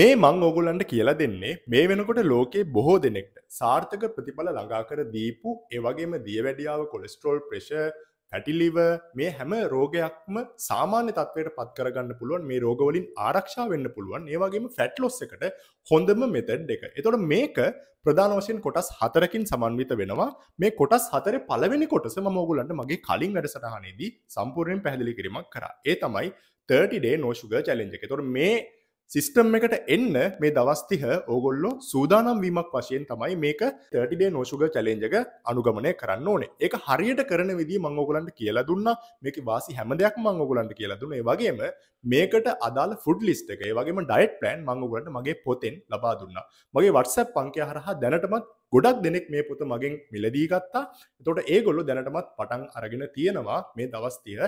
මේ මං ඕගොලන්ට කියලා දෙන්නේ මේ වෙනකොට ලෝකයේ බොහෝ දෙනෙක්ට සාර්ථක ප්‍රතිඵල ළඟාකර දීපු ඒවගේම දියවැඩියාව කොලෙස්ට්‍රෝල් ප්‍රශ පැටිලිව මේ හැම රෝගයක්ම සාමාන්‍ය තත්වයට පත්කරගන්න පුළුවන් මේ රෝගවලින් ආරක්ෂා වෙන්න පුළුවන් ඒවගේම ෆැට්ලොස් එකට හොඳම මෙතඩ් එක එතොට මේක ප්‍රධාන වශයෙන් කොටස් හතරකින් සමන්විත වෙනවා මේ කොටස් හතර පලවෙනි කොටස මෝගුලන්ට මගේ කලින් වැඩසටහනේදී සම්පූර්ණයෙන් පැහදිලි කිරීමක් කරා ඒ තමයි 30 ඩේ නෝෂුග චලෙන්ජ එක තොර මේ සිිස්ටම් එකට එන්න මේ දවස්තිහ ඕගොල්ලො සූදානම් වීමක් වශයෙන් තමයි මේක තටඩේ නෝෂුග චලෙන්ජක අනුගමනය කරන්න ඕනේ එක හරියට කරන විදි මංගෝගලන්ට කියලා දුන්න මේක වාසි හැම දෙයක් මංගෝගලන්ට කියලා දුන්න වගේම මේකට අදාල ෆුඩ් ලිස්ට එකේ වගේම ඩයිට් ප්ලෑන් මංගෝගලට මගේ පොතෙන් ලබා දුන්න මගේ වටසැප් පංකය හරහා දැනටමත් ගොඩක් දෙනෙක් මේ පොත මගෙන් මිලදී ගත්තා තොට ඒගොල්ලො දැනටමත් පටන් අරගෙන තියෙනවා මේ දවස්තිය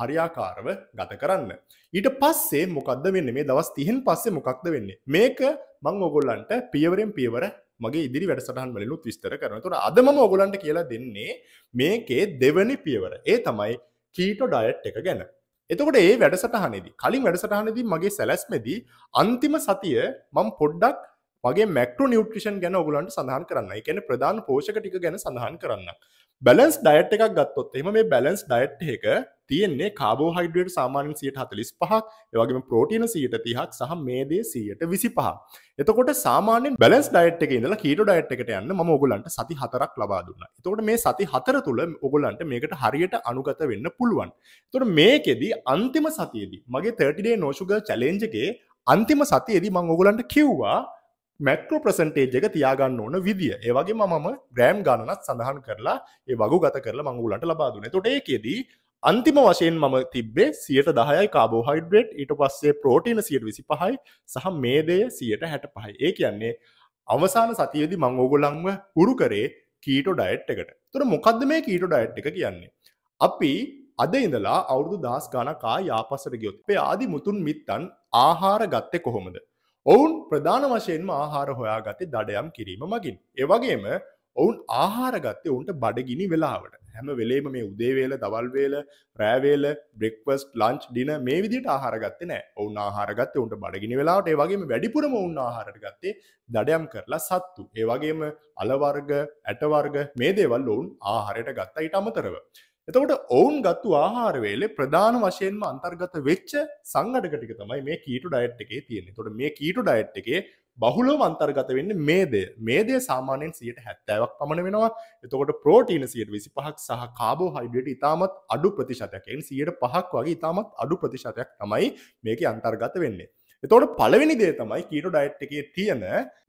හරියාකාරව ගත කරන්න. ඊට පස්සේ මොකක්ද වෙන්න මේ දවස් තිහෙන් පස්සේ මොකක්ද වෙන්නේ. මේක මං ඔගොල්ලන්ට පියවරෙන් පියවර මගේ ඉදිරි වැඩසටහන් වලනුත් විස්තර කරන තුර අදම ඔගොලන්ට කියලා දෙන්නේ මේකේ දෙවනි පියවර ඒ තමයි කීටෝ ඩයට් එක ගැන එතකොට ඒ වැඩසටහනේදී කලින් වැඩසටහනදී මගේ සැලැස්මදී අන්තිම සතිය මම පොඩ්ඩක් මගේ මැක්ට්‍ර නිියුට්‍රිෂන් ගැන ඔගලන්ට සඳහන් කරන්න එකන ප්‍රධාන පෝෂක ටික ගැන සඳහන් කරන්න බැලන්ස් ඩයට් එකක් ගත්තොත් එම මේ බැලන්ස් ඩයට් එක තියෙන්නේ කාබෝ හයිඩට සාමානෙන් සියට හතලිස් පහක් ඒවගේම පෝටීන සීට තිහක් සහ මේදේ සීයට විසි පහ එතකොට සාමානෙන් බැලස් ඩයිට් එක ඉඳලා කීට ඩයිට් එකට යන්න ම ඔගලන්ට සති හතරක් ලබා දුන්න එතකොට මේ සති හතර තුළ ඔගලන්ට මේකට හරියට අනුගත වෙන්න පුළුවන් තොට මේකෙදී අන්තිම සතියේදී මගේ 30ඩේ නෝෂුගල් චලෙන්ජගේ අන්තිම සතියේදී මං ඔගලන්ට කිව්වා මැට්‍රෝ ප්‍රසන්ටේජ් එක තියාගන්න ඕන විදිිය ඒවගේ මම ග්‍රෑම් ගණනත් සඳහන් කරලා ඒ වගු ගත කරලා මංගුලට ලබාදුන තොටේකෙදී අන්තිම වශයෙන් මම තිබේ සියට දහයයි කාබෝහයිඩ්‍රේට් ඊට පස්සේ ප්‍රෝටීන සියට විසි පහයි සහ මේදය සියට හැට පහයි ඒ කියන්නේ අවසාන සතියේදි මංගෝගොලංව හුරු කරේ කීට ඩයිට් එකට තුර මොකක්ද මේ කීට ඩයිට් එක කියන්නේ අපි අද ඉඳලා අවුරදු දස් ගණකා යාපසර ගියොත් පේ ආදි මුතුන් මිත්තන් ආහාර ගත්තෙ කොහොමද ඔවුන් ප්‍රධාන වශයෙන්ම ආහාර හොයාගත්තේ දඩයම් කිරීම මගින්. ඒවගේම ඔවුන් ආහාරගත්තේ ඔවුන්ට බඩගිනි වෙලාවට හැම වෙලේම මේ උදේවේල දවල්වේල රෑවේල බ්‍රෙක්වස් ලංච් ඩින මේ විදිට ආහාරගත්ත නෑ ඔවුන් ආහාරගත්තේ උන්ට බඩගිනි වෙලාට ඒවගේම වැඩිපුරම ඔවුන් ආහාරගත්තේ දඩයම් කරලා සත්තු ඒවගේම අලවර්ග ඇටවර්ග මේ දේවල් ඔවුන් ආහාරයට ගත්තා ඉට අමතරව. එතකොට ඔවුන් ගත්තු ආහාරවේලේ ප්‍රධාන වශයෙන්ම අන්තර්ගත වෙච්ච සංගඩකටික තමයි මේ කීටු ඩයිට් එකේ තියෙන්නේ තොට මේ කීටු ඩයිට් එකේ බහුලෝ අන්තර්ගත වෙන්න මේදේ මේදේ සාමානයෙන් සියට හැත්තෑවක් පමණ වෙනවා එතකොට ප්‍රෝටීන සියට විසි පහක් සහ කාබෝ හයිඩට ඉතාමත් අඩු ප්‍රතිශතයකෙන් සියට පහක් වගේ ඉතාමත් අඩු ප්‍රතිශතයක් තමයි මේක අන්තර්ගත වෙන්නේ එතවට පලවෙනි දේ තමයි කීට ඩයිට් එකේ තියෙන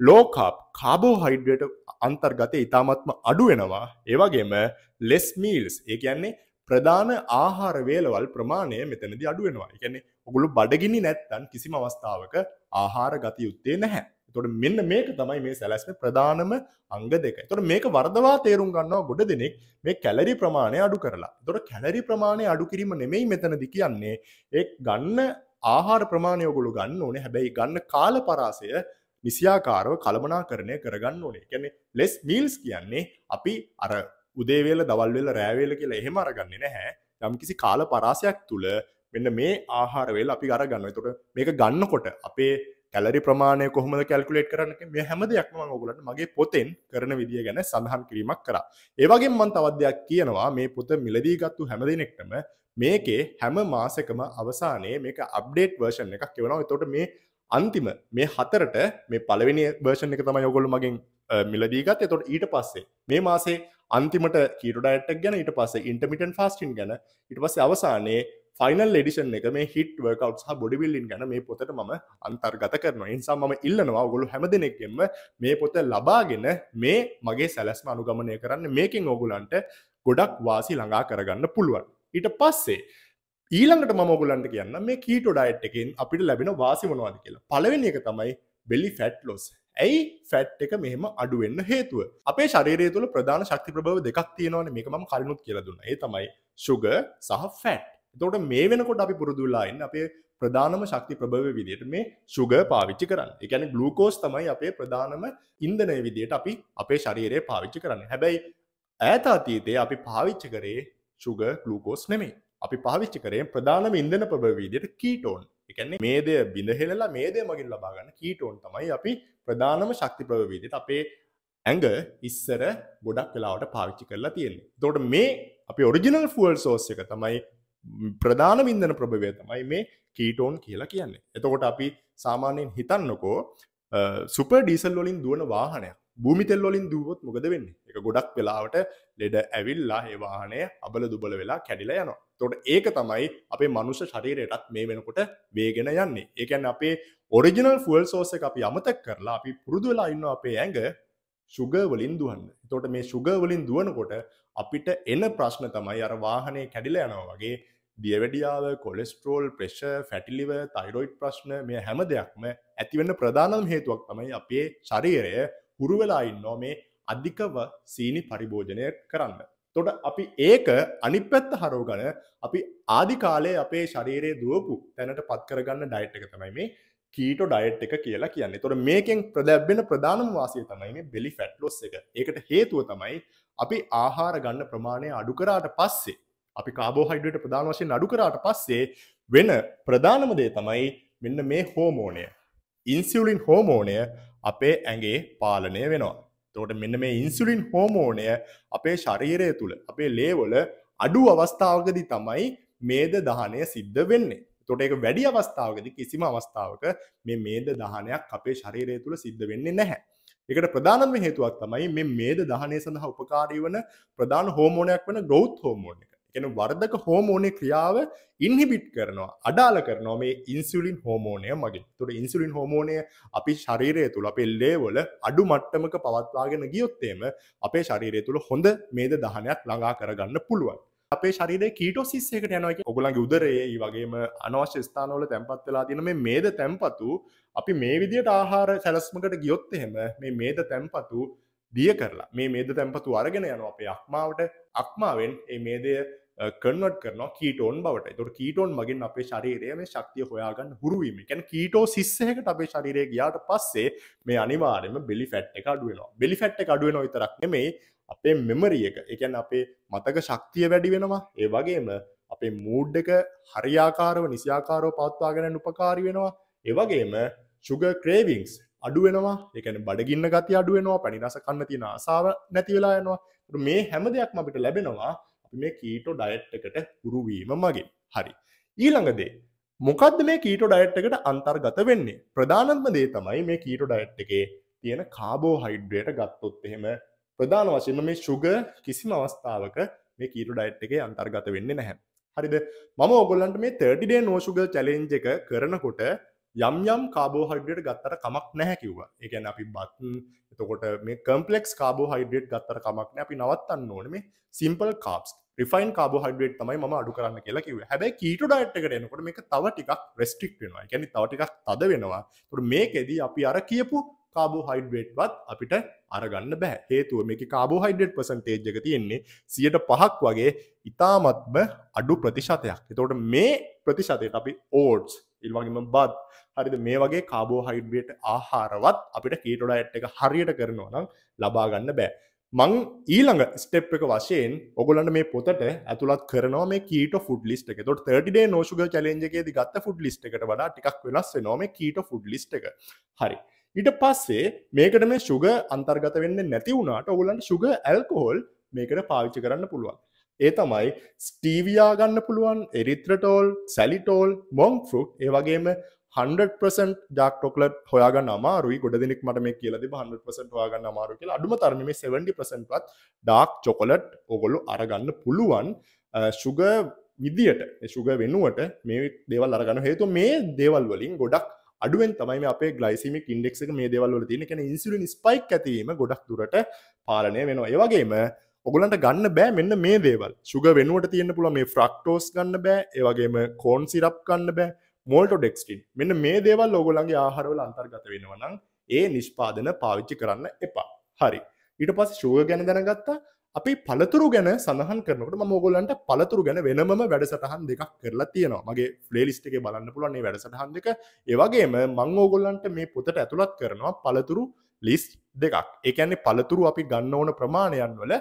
ලෝකාප් කාබෝ හයිඩ්ට අන්තර්ගත ඉතාමත්ම අඩු වෙනවා ඒවගේම ලෙස් මීල්ස් ඒ කියන්නේ ප්‍රධාන ආහාර වේලවල් ප්‍රමාණය මෙතනදි අඩුවෙනවා එකන්නේ ඔගුළු බඩගිනි නැත්තන් කිසිම අවස්ථාවක ආහාර ගත යුත්තේ නැහැ තොට මෙන්න මේක තමයි මේ සැලැස්ම ප්‍රධානම අංග දෙක තොට මේක වර්දවා තේරුම් ගන්නවා ගොඩ දෙනෙක් මේ කැලරි ප්‍රමාණය අඩු කරලා තොට කැලරි ප්‍රමාණය අඩු කිරීම නෙමෙයි මෙතනදි කියන්නේ ඒ ගන්න ආහාර ප්‍රමාණයෝගොලු ගන්න ඕනේ හැබැයි ගන්න කාල පරාසය නිසියාකාරව කළමනා කරණය කරගන්න ඕනේ කැනෙ ලෙස් මීල්ස් කියන්නේ අපි අර උදේවේල දවල්වෙල රෑවේල කියලා එහෙම අරගන්නේ නැහැ යම් කිසි කාල පරාසයක් තුළ මෙන්න මේ ආහාරවේල අපි අරගන්න තොට මේක ගන්නකොට අපේ කැලරි ප්‍රමාණය කොහොමද කැල්කුලේට් කරන්න මේ හැම දෙයක්ම ඔගලට මගේ පොතෙන් කරන විදිිය ගැන සඳහන් කිරීමක් කර ඒවගේ මන් තවදයක් කියනවා මේ පොත මිලදී ගත්තු හැමදෙනෙක්ටම මේකේ හැම මාසකම අවසානයේ මේක අප්ඩේට් වර්ෂන් එකක් එවනවා තොට මේ අන්තිම මේ හතරට මේ පළවෙනි වර්ෂණ එක තම යොගොල්ු මගින් මිලදීගත් තොට ඊට පස්සේ මේ මාසේ අන්තිමට කීටඩට ගැන ඊට පස්සේ ඉන්ටමිටන් ෆස්ටින් ගැන ඉට පස්සේ අවසානයේ ෆයිනල් එඩිෂන් එක මේ හිට වර්කවට් සහ බොඩිවිල්ලින් ගැන මේ පොතට මම අන්තර්ගත කරන නිසා මම ඉල්ලනවා ගොලු හැම දෙනෙක්ෙම මේ පොත ලබාගෙන මේ මගේ සැලස්ම අනුගමනය කරන්න මේකින් ඔගුලන්ට ගොඩක් වාසි ළඟා කරගන්න පුළුවන් ඊට පස්සේ ඊළඟට මම ඔගලන්ට කියන්න මේ කීටෝ ඩයිට් එකෙන් අපිට ලැබෙන වාසි මොනවාද කියලා පළවෙනි එක තමයි බෙලි ෆැට් ලොස් ඇයි ෆැට් එක මෙහෙම අඩුවෙන්න හේතුව අපේ ශරීරය තුළ ප්‍රධාන ශක්ති ප්‍රභව දෙකක් තියෙනවන මේක ම කලනුත් කියලදුන්න ඒ තමයි සුග සහ ෆැට් තෝට මේ වෙනකොට අපි පුරුදුල්ලායින් අපේ ප්‍රධානම ශක්ති ප්‍රභව විදියට මේ සුග පාවිච්චි කරන්න එකන ගලූකෝස් තමයි අපේ ප්‍රධානම ඉන්දනය විදියට අපි අපේ ශරීරය පාවිච්චි කරන්න හැබැයි ඇත අතීතය අපි පාවිච්චි කරේ සුග ගලුකෝස් නෙමේ අපි පාවිච්චි කරේ ප්‍රධානම ඉන්දන ප්‍රභවීදියට කීටෝන් එකන්නේ මේදය බිඳහෙලලා මේදය මගින් ලබාගන්න කීටෝන් තමයි අපි ප්‍රධානම ශක්ති ප්‍රවීදියට අපේ ඇඟ ඉස්සර ගොඩක් වෙලාවට පාවිච්චි කරලා තියෙන්නේ තොට මේ අපි ඔරිජිනල් ෆුවල් සෝස් එක තමයි ප්‍රධාන විින්දන ප්‍රභවය තමයි මේ කීටෝන් කියලා කියන්නේ එතකොට අපි සාමාන්‍යයෙන් හිතන්නකෝ සුප ඩීසල් වලින් දුවන වාහනයක් භූමිතෙල්ලොලින් දුවොත් මොකද වෙන්න එක ගොඩක් වෙලාවට ලෙඩ ඇවිල්ලා ඒවාහනය අබල දුබල වෙලා කැඩිලා යනවා තොට ඒක තමයි අපේ මනුෂ ශරීරයටත් මේ වෙනකොට වේගෙන යන්නේ ඒකැන් අපේ ඔරිජිනල් ෆුවල් සෝස අපි අමතක් කරලා අපි පුරුදුවෙලා ඉන්න අපේ ඇඟ සුගවලින් දුවන්න තොට මේ සුගවලින් දුවනකොට අපිට එන ප්‍රශ්න තමයි අර වාහනය කැඩිලා යනවා වගේ දියවැඩියාව කොලෙස්ට්‍රෝල් ප්‍රේශ ෆැටිලිව තයිරොයිඩ් ප්‍රශ්න මේ හැම දෙයක්ම ඇතිවන්න ප්‍රධානම් හේතුවක් තමයි අපේ ශරීරය හුරුවෙලා ඉන්නෝ මේ අධිකව සීනි පරිභෝජනය කරන්න. තොට අපි ඒක අනිපැත්ත හරෝ ගන අපි ආධිකාලය අපේ ශරීරය දුවපු තැනට පත්කරගන්න ඩයිට් එක තමයි මේ කීට ඩයිට් එක කියලා කියන්නේ තොට මේකෙන් ප්‍රදැබ්බෙන ප්‍රධානම වාසය තමයි මේ බෙලි ෆැට් ලොස් එක ඒකට හේතුව තමයි අපි ආහාර ගන්න ප්‍රමාණය අඩු කරාට පස්සේ අපි කාබෝහයිඩට ප්‍රධාන වශයෙන් අඩු කරාට පස්සේ වෙන ප්‍රධානම දේ තමයි මෙන්න මේ හෝමෝනය ඉන්සිවලින් හෝමෝනය අපේ ඇගේ පාලනය වෙනවා. තෝට මෙන්න මේ ඉන්සුලින් හෝමෝනය අපේ ශරීරය තුළ අපේ ලේවල අඩු අවස්ථාවකදි තමයි මේද දහනය සිද්ධ වෙන්නේ. තොට එක වැඩි අවස්ථාවකද කිසිම අවස්ථාවක මේ මේද දහනයක් අපේ ශරීරය තුළ සිද්ධ වෙන්නේ නැහැ. එකට ප්‍රධානම හේතුවක් තමයි මේ මේද දහනය සඳහා උපකාරී වන ප්‍රධාන හෝමෝනයක් වන ගෞත් හෝමෝනය එකන වර්ධක හෝමෝනය ක්‍රියාව ඉන්හිබිට් කරනවා අඩාල කරනවා මේ ඉන්සුලින් හෝමෝනය මගේ තුට ඉන්සුලින් හෝමෝනය අපි ශරීරය තුළ අපේ ලේවල අඩු මට්ටමක පවත්වාගෙන ගියොත්තේම අපේ ශරීරය තුළ හොඳ මේද දහනයක් ළඟා කරගන්න පුළුවන් අපේ ශරීර කීටෝසිස්සේකට යනක ඔගුලන්ගේ උදරයේ වගේම අනවශ්‍ය ස්ථානවල තැන්පත් වෙලා තින මේ මේද තැන්පතු අපි මේ විදියට ආහාර සැලස්මකට ගියොත් එහෙම මේ මේද තැන්පතු දිය කරලා මේ මේද තැන්පතු අරගෙන යන අපේ අක්මාවට අක්මාවෙන් ඒ මේදය කනවට uh, කරන කීටෝන් බවට තුොට කීටෝන් මගින් අපේ ශරීරය මේ ශක්තිය හොයාගන්න හුරුවීම ැන කීටෝ සිස්සහකට අපේ ශරීරය ගයාට පස්සේ මේ අනිවාරම බෙලි ෆැට් එක අඩුවෙන බෙලි ෆැට් එක අඩුවෙන විතරක් නෙමේ අපේ මෙමරියක එකැන් අපේ මතක ශක්තිය වැඩි වෙනවා ඒ වගේම අපේ මූඩ් එක හරියාකාරව නිසියාකාරෝ පත්වාගෙන උපකාරි වෙනවා ඒවගේම සුග ක්‍රේවිංස් අඩුවෙනවා එකන බඩගින්න ගති අඩුවෙනවා පැනිනස කන්න තින ආසාාව නැතිවෙලා යනවා මේ හැම දෙයක්ම අපිට ලැබෙනවා අපි මේ කීටෝ ඩයට් එකට උරුවීම මගේ හරි ඊළඟදේ මොකක්ද මේ කීටෝ ඩයට් එකට අන්තර්ගත වෙන්නේ ප්‍රධානත්ම දේ තමයි මේ කීටෝ ඩයට් එකේ තියෙන කාබෝ හයිඩ්ඩයට ගත්තොත් එහෙම ප්‍රධාන වශයෙන්ම මේ ශුග කිසිම අවස්ථාවක මේ කීටෝ ඩයට් එකේ අන්තර්ගත වෙන්නේ නැහැ හරිද මම ඔගොල්ලන්ට මේ 30 ඩේ නෝෂුගල් චලෙන්ජ එක කරනකොට යම් යම් කාබෝහයිඩට ගත්තර කමක් නැහැ කිව්ව එකැන අපි බත් එතකොට මේ කම්පලෙක්ස් කාබෝහයිඩට ගත්තර කමක්න අපි නවත්තන්න ඕන මේ සිම්පල් කාප්ස් රිෆයින් කාබෝහයිඩට තමයි ම අඩු කරන්න කියලා කිව හැබැයි කීට ඩයිට්ක එනකොට මේ තව ටික් රෙස්ටික් වෙනවා ගැන තව ටික් තද වෙනවා තුර මේකෙදී අපි අර කියපු කාබෝහයිඩ්වේට්වත් අපිට අරගන්න බෑ හේතුව මේ කාබෝහයිඩ් පසන්ටේජ්ජක තියෙන්නේ සියට පහක් වගේ ඉතාමත්ම අඩු ප්‍රතිශතයක් එතෝට මේ ප්‍රතිශතයට අපි ඕඩ්ස් ඉල්වගේම බත් හරිද මේ වගේ කාබෝ හයිඩ්බේට ආහාරවත් අපිට කීටොඩ ඇට් එක හරියට කරනවා නම් ලබාගන්න බෑ මං ඊළඟ ස්ටප් එක වශයෙන් ඔගොලන්න මේ පොතට ඇතුළත් කරනවා මේ කීට ෆුඩ් ලිස්ට එක තොට 30ඩේ නෝෂුග චලෙන්ජගේ ගත්ත ෆුඩ් ලිස්ට එකට වඩා ටිකක් වෙනස් නොම කීට ෆුඩ් ලිස්ට එක හරි ඊට පස්සේ මේකට මේ සුග අන්තර්ගත වෙන්න නැති වුණට ඔගුලන්ට සුග ඇල්කොහොල් මේකට පාවිච්චි කරන්න පුළුවන් ඒ තමයි ස්ටීවයා ගන්න පුළුවන් එරිත්‍රටෝල් සැලිටෝල් මොං ෆෘට් ඒ වගේම 100% ජක් ටොක්ලට හොයාගන්න අමාරුයි ගොඩ දෙනෙක් මට මේ කියලද 100% හොයාගන්න අමාරු කියලා අඩුම තරමේ 70%වත් ඩාක් චොකොලට් ඔගොලු අරගන්න පුළුවන් සුග විදියට සුග වෙනුවට මේ දේවල් අරගන්න හේතු මේ දේවල් වලින් ගොඩක් අඩුවෙන් තමයි අපේ ගලයිසිමික් ඉන්ඩෙක්ක මේ දේවල් වල තියෙන කෙන ඉන්සුලින් ස්පයික් ඇතිවීම ගොඩක් දුරට පාලනය වෙනවා ඒවගේම ඔගලන්ට ගන්න බෑ මෙන්න මේ දේවල් සුග වෙනුවට තියන්න පුළ මේ ෆ්‍රක්ටෝස් ගන්න බෑ ඒවගේම කෝන් සිරප් ගන්න බෑ මෝල්ට ඩෙක්ස්ටින් මෙන්න මේ දේවල් ඔගොලන්ගේ ආහරවල අන්තර්ගත වෙනවනම් ඒ නිෂ්පාදන පාවිච්චි කරන්න එපා හරි ඊට පස් ශුව ගැන දැනගත්තා අපි පළතුරු ගැන සඳහන් කරනකට මෝගොලන්ට පළතුරු ගැන වෙනම වැඩසටහන් දෙකක් කරලා තියෙනවා මගේ ෆ්ලේලිස්ට් එක බලන්න පුළන්නේ වැඩසටහන් දෙක ඒවගේම මං ඕගොල්ලන්ට මේ පොතට ඇතුළත් කරනවා පළතුරු ලිස් දෙකක් ඒකන්නේ පළතුරු අපි ගන්න ඕන ප්‍රමාණයන් වල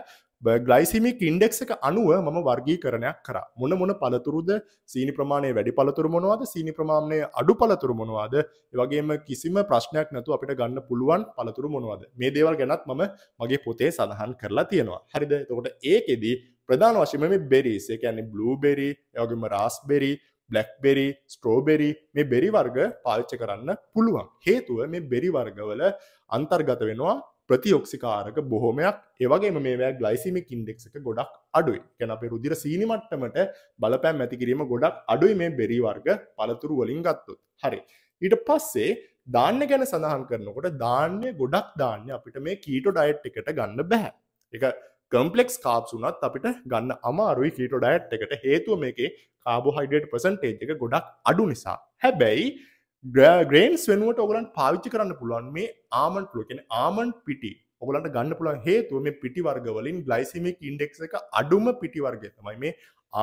ග්ලයිසිමික් ඉන්ඩෙක්ස එක අනුව මම වර්ගී කරණයක් කර මොන මොන පළතුරුද සීනි ප්‍රමාණය වැඩි පළතුරු මොනවාද සීනි ප්‍රමාණය අඩු පළතුරු මොනවාද වගේම කිසිම ප්‍රශ්නයක් නැතු අපිට ගන්න පුළුවන් පළතුරු මොනවාද මේ දේවල් ගැනත් මම මගේ පොතේ සඳහන් කරලා තියෙනවා හරිද තකොට ඒකෙදී ප්‍රධාන වශයම මේ බෙරිස් ඒ කියන්නේ බ්ලූබෙරි යගේම රාස්බෙරි බ්ලක්බෙරි ස්ට්‍රෝබෙරි මේ බෙරි වර්ග පාවිච්ච කරන්න පුළුවන් හේතුව මේ බෙරි වර්ගවල අන්තර්ගත වෙනවා ප්‍රතිඔක්සිකාරක බොහොමයක් ඒවගේ මේවැ ගලයිසිමික් ඉන්ඩෙක්ක ගොඩක් අඩුයි ගැන අපේ රුදිර සීනිමට්ටමට බලපෑම් ඇතිකිරීම ගොඩක් අඩුයි මේ බෙරි වර්ග පළතුරු වලින් ගත්තුත් හරි ඊට පස්සේ දාන්න ගැන සඳහන් කරනකොට දාන්නේ ගොඩක් දාන්න අපිට මේ කීටෝ ඩයිට් එකට ගන්න බැහැ එක කම්පලෙක්ස් කාප්සුනත් අපිට ගන්න අමාරුයි කීට ඩයට් එකට හේතුව මේකේ කාබෝ හයිඩට ප්‍රසන්ටේජ් එක ගොඩක් අඩු නිසා හැබැයි ග්‍රේන්ස් වෙනුවට ඔගලන් පාවිච්චි කරන්න පුළුවන් මේ ආමන්ට ලෝකෙන ආමන් පිටි ඔගලන්ට ගන්න පුළන් හේතුව මේ පිටි වර්ගවලින් ග්ලයිසිමික් ඉන්ඩෙක් එක අඩුම පිටි වර්ග තමයි මේ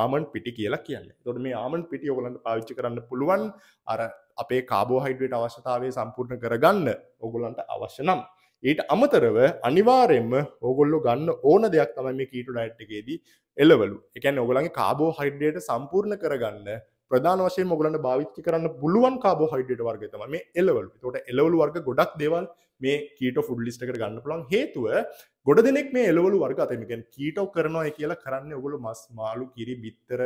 ආමන් පිටි කියලා කියන්න තොට මේ ආමන් පිටි ඔගලන්ට පාවිච්චි කරන්න පුළුවන් අර අපේ කාබෝහයිඩ්‍රට අවශ්‍යතාවය සම්පූර්ණ කරගන්න ඔගොලන්ට අවශ්‍ය නම් ඊට අමතරව අනිවාරෙන්ම ඕගොල්ලො ගන්න ඕන දෙයක් තමයි මේ කීටු ඩයිට්ටකේදී එලවලු එකැන් ඔගලගේ කාබෝ හයිඩ්ඩයට සම්පූර්ණ කරගන්න ප්‍රධාන වශයෙන් මොගලන්න භාවිච්චි කරන්න පුළුවන් කාබෝ හයිඩට වර්ගතම මේ එලවල් තොට එලවල් වර්ග ගොඩක් දෙවල් මේ කීට ෆුඩ් ලිස්ට එක ගන්න පුළන් හේතුව ගොඩ දෙනෙක් මේ එලවලු වර්ග අතමිකෙන් කීටව කරනවා කියලා කරන්න ඔගොලු මස් මාලු කිරි බිත්තර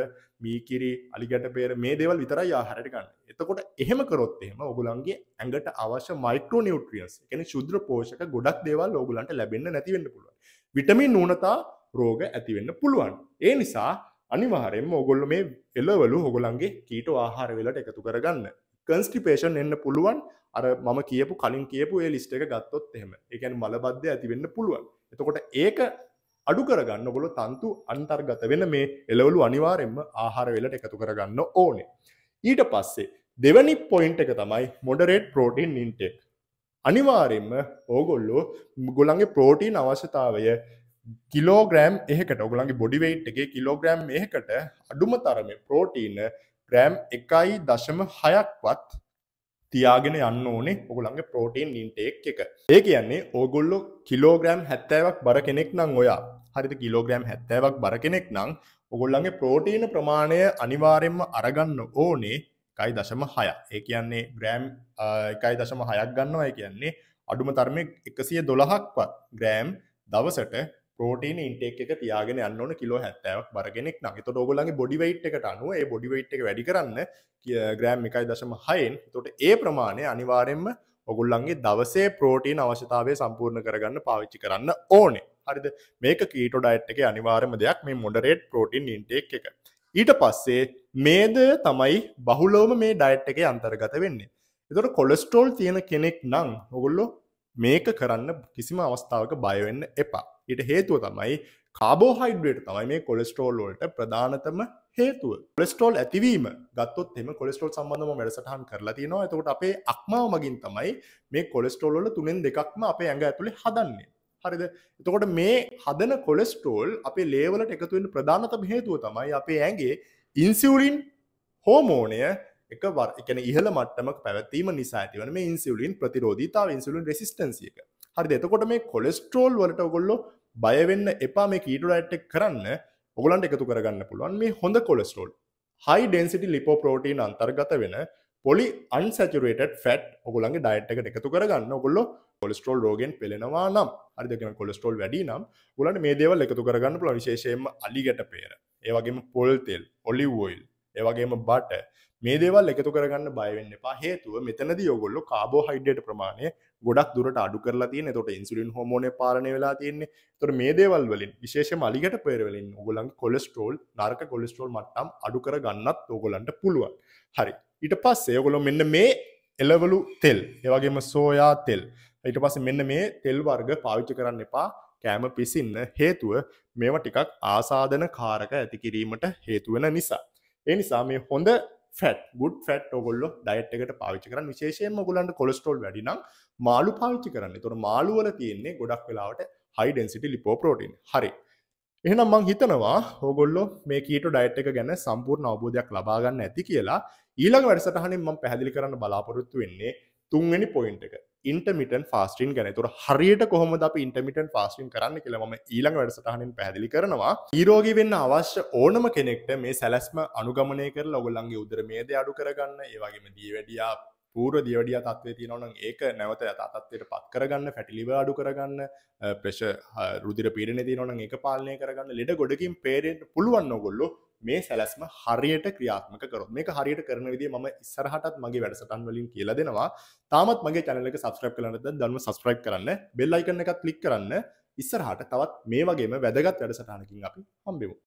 මීකිරි අලිගට පේර මේ දෙවල් විතර යාහරට ගන්න එතකොට එහෙම කරොත්තෙම ඔගුලන්ගේ ඇඟට අවශ්‍ය මයිකෝ නිියට්‍රියන්ස් කෙන ශුද්‍ර පෝෂක ගොඩක් දේවල් ඔගුලන්ට ලැබෙන්න්න නැතිවෙන්න පුළුවන් විටමින් නූනතා රෝග ඇතිවෙන්න පුළුවන් ඒ නිසා අනිවාරෙන්ම ඔගොල්ල මේ එල්ලවලු හොගොලන්ගේ කීට ආහාර වෙලට එකතු කරගන්න කන්ස්ටිපේෂන් එන්න පුළුවන් අර මම කියපු කලින් කියපු ඒ ලිස්ට එක ගත්තොත් එහෙම එකැන් මලබද්ධය ඇතිවෙන්න පුළුවන් එතකොට ඒක අඩු කරගන්න ගොල තන්තු අන්තර්ගත වෙන මේ එලවලු අනිවාරෙන්ම ආහාර වෙලට එකතු කරගන්න ඕනේ ඊට පස්සේ දෙවනි පොයින්ට එක තමයි මොඩරේට් පෝටීන් ඉන්ටෙක් අනිවාරෙන්ම ඕගොල්ලෝ ගොලන්ගේ ප්‍රෝටීන් අවශ්‍යතාවය කිලෝග්‍රෑම් එහකට ඔගුලන්ගේ බොඩිවේට් එක කිලෝග්‍රෑම් එහකට අඩුම තරම ප්‍රෝටීන ග්‍රෑම් එකයි දශම හයක්වත් තියාගෙන යන්න ඕනේ ඔගුලන්ගේ ප්‍රෝටීන් ඉන්ටෙක් එක ඒ කියන්නේ ඕගොල්ලො කිලෝග්‍රෑම් හැත්තෑවක් බර කෙනෙක් නං ඔයා හරිත කිලෝග්‍රෑම් හැත්තෑවක් බර කෙනෙක් නං ඔගොල්ලන්ගේ ප්‍රෝටීන ප්‍රමාණය අනිවාරෙන්ම අරගන්න ඕනේ එකයි දශම හය ඒ කියන්නේ ග්‍රෑම් එකයි දශම හයක් ගන්නවා කියන්නේ අඩුම තර්මය එකසිය දොළහක්වත් ග්‍රෑම් දවසට පෝටීන් ඉන්ටෙක් එක තියාගෙන අන්න කිලෝ හැත්තෑවක් බරගෙනෙක් නගේ තොට ඔගොලගේ බොඩිවයිට් එකට අනුව ඒ බොඩිවයිට් එක වැඩි කරන්න ග්‍රෑම් එකයි දශම හයෙන් තොට ඒ ප්‍රමාණය අනිවාරෙන්ම ඔගුල්ලන්ගේ දවසේ පෝටීන් අවශ්‍යතාවය සම්පූර්ණ කරගන්න පාවිච්චි කරන්න ඕනේ හරිද මේක කීට ඩයිට් එක අනිවාරම දෙයක් මේ මොඩරේට් පෝටීන් ඉන්ටෙක් එක ඊට පස්සේ මේද තමයි බහුලෝම මේ ඩයිට් එක අන්තර්ගත වෙන්නේ එතොට කොලස්ටෝල් තියෙන කෙනෙක් නං ඔගොල්ලො මේක කරන්න කිසිම අවස්ථාවක බයවෙන්න එපා ඊට හේතුව තමයි කාබෝහයිඩ්‍රේට තමයි මේ කොලෙස්ටරෝල් වලට ප්‍රධානතම හේතුව පලෙස්ටෝල් ඇතිවීම ගත්තොත් එම කොලෙස්ටෝල් සම්බඳම වැඩසටහන් කරලා තියෙනවා ඇතකොට අපේ අක්මාව මගින් තමයි මේ කොලෙස්ටෝල්ල තුනෙන් දෙකක්ම අපේ ඇඟ ඇතුළේ හදන්නේ හරිද එතකොට මේ හදන කොලෙස්ටෝල් අපේ ලේවලට එකතුවෙන් ප්‍රධානතම හේතුව තමයි අපේ ඇගේ ඉන්සිවලින් හෝමෝනය එක වර එකන ඉහළ මට්ටමක් පැවැත්වීම නිසා ඇතිවන මේ ඉන්සිවලින් ප්‍රතිරෝධීතාව ඉන්සුලින් රෙසිස්ටන්සියක හරි එතකොට මේ කොලෙස්ට්‍රෝල් වලට ඔගොල්ලො බයවෙන්න එපා මේ කීටඩයිට්ටෙක් කරන්න ඔගලන්ට එකතු කරගන්න පුළුවන් මේ හොඳ කොලෙස්ටෝල් හයි ඩෙන්සිටි ලිපෝප්‍රෝටීන් අන්තර්ගත වෙන පොලි අන්සැචරේට ෆැට් ඔගුලන්ගේ ඩයිට් එකට එකතු කරගන්න ඔගොල්ලො කොලස්ටෝල් රෝගෙන් පෙළෙනවා නම් අරිදකෙන කොලස්ටෝල් වැඩි නම් ගලන් මේ දේවල් එකතු කරගන්න පුළ විශේෂයෙන්ම අලිගට පේර ඒවගේම පොල්තෙල් ඔලිවෝයිල් ඒවගේම බට මේ දේවල් එකතු කරගන්න බයවෙන්න පා හේතුව මෙතනද යොගොල්ලො කාබෝ හයිඩට ප්‍රමාණය ගොඩක් දුරට අඩු කරලා තියෙන තොට ඉන්සුලින් හෝමෝන පාරණ වෙලා තියෙන්නේ තොට මේ දේවල් වලින් විශේෂ මලිගට පෙරවලින් ඔගොලන් කොලස්ටෝල් නර්ක කොලස්ටෝල් මට්ටම් අඩු කර ගන්නත් ඕගොලන්ට පුළුවන් හරි ඊට පස් ඒගොලො මෙන්න මේ එලවලු තෙල් ඒවගේම සෝයා තෙල් ඊට පස මෙන්න මේ තෙල් වර්ග පාවිච්චි කරන්න එපා කෑම පිසින්න හේතුව මේව ටිකක් ආසාධන කාරක ඇතිකිරීමට හේතුවෙන නිසා එනිසා මේ හොඳ ෆැට් ගුඩ් ෆැට් ඔගොල්ලො ඩයිට් එකට පාවිච්චි කරන්න විශේෂයෙන්ම ගොලන්ට කොලස්ටෝල් වැඩිනම් මාළු පාවිච්චි කරන්න තොර මාළුවල තියෙන්නේ ගොඩක් වෙලාවට හයිඩන්සිටි ලිපෝපරෝටීන් හරි එහෙනම් මං හිතනවා හෝගොල්ලො මේ කීට ඩයිට් එක ගැන සම්පූර්ණ අවබෝධයක් ලබාගන්න ඇති කියලා ඊළඟ වැඩසටහනින් මං පැහැදිලි කරන්න බලාපොරොත්තු වෙන්නේ තුන්වෙනි පොයින්ට එක ඉන්ටමිටන් ෆාස්ටින් ගැන තුර හරියට කොහොමද අප ඉන්ටමිටන් ෆාස්ටින් කරන්න කියලම ඊළඟ වැඩසටහනින් පැදිලි කරනවා ඒරෝගි වෙන්න අවශ්‍ය ඕනම කෙනෙක්ට මේ සැලස්ම අනුගමනය කර ලොගල්ලන්ගේ උදරමේද අඩු කරගන්න ඒවගේම දී වැඩියා පූර දිවඩිය තත්වේ තියෙනවන ඒක නැවත අතත්වයට පත් කරගන්න පැටිලිව අඩු කරගන්න ප්‍රශ රුදිර පීරණ තිනවන එක පාලනය කරගන්න ලෙඩ ගොඩකින් පේරෙන්ට පුළුවන්න ගොල්ලු මේ සැලැස්ම හරියට ක්‍රියාත්මක කරොත් මේක හරියට කරන විදිහ මම ඉස්සරහටත් මගේ වැඩසටහන් වලින් කියලා දෙනවා. තාමත් මගේ channel එක subscribe කරලා නැත්නම් ධර්ම subscribe කරන්න, bell icon එකත් click කරන්න. ඉස්සරහට තවත් මේ වගේම වැදගත් වැඩසටහනකින් අපි හම්බෙමු.